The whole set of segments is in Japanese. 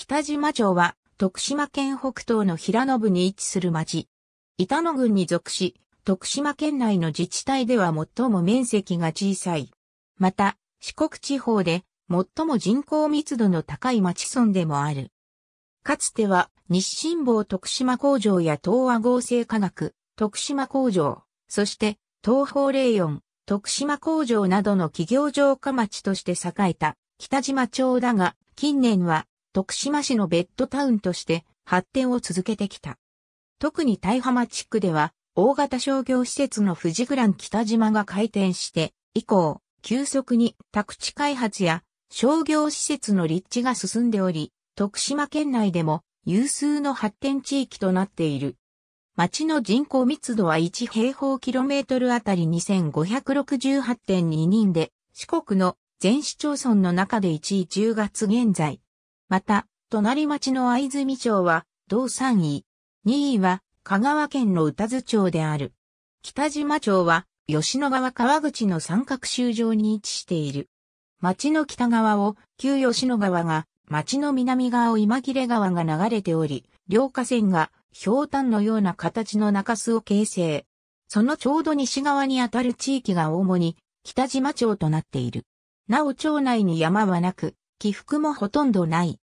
北島町は徳島県北東の平野部に位置する町。板野郡に属し、徳島県内の自治体では最も面積が小さい。また、四国地方で最も人口密度の高い町村でもある。かつては日清坊徳島工場や東和合成化学、徳島工場、そして東方霊園、徳島工場などの企業城下町として栄えた北島町だが、近年は徳島市のベッドタウンとして発展を続けてきた。特に大浜地区では、大型商業施設の富士グラン北島が開店して、以降、急速に宅地開発や商業施設の立地が進んでおり、徳島県内でも有数の発展地域となっている。町の人口密度は1平方キロメートルあたり2568.2人で、四国の全市町村の中で1位10月現在、また、隣町の藍住町は、同3位。2位は、香川県の宇多津町である。北島町は、吉野川川口の三角州上に位置している。町の北側を、旧吉野川が、町の南側を今切れ川が流れており、両河川が、氷炭のような形の中州を形成。そのちょうど西側にあたる地域が主に、北島町となっている。なお町内に山はなく、起伏もほとんどない。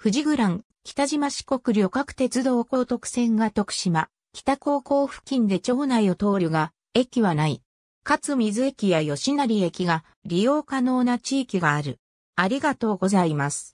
富士グラン、北島四国旅客鉄道高徳線が徳島、北高校付近で町内を通るが、駅はない。勝水駅や吉成駅が利用可能な地域がある。ありがとうございます。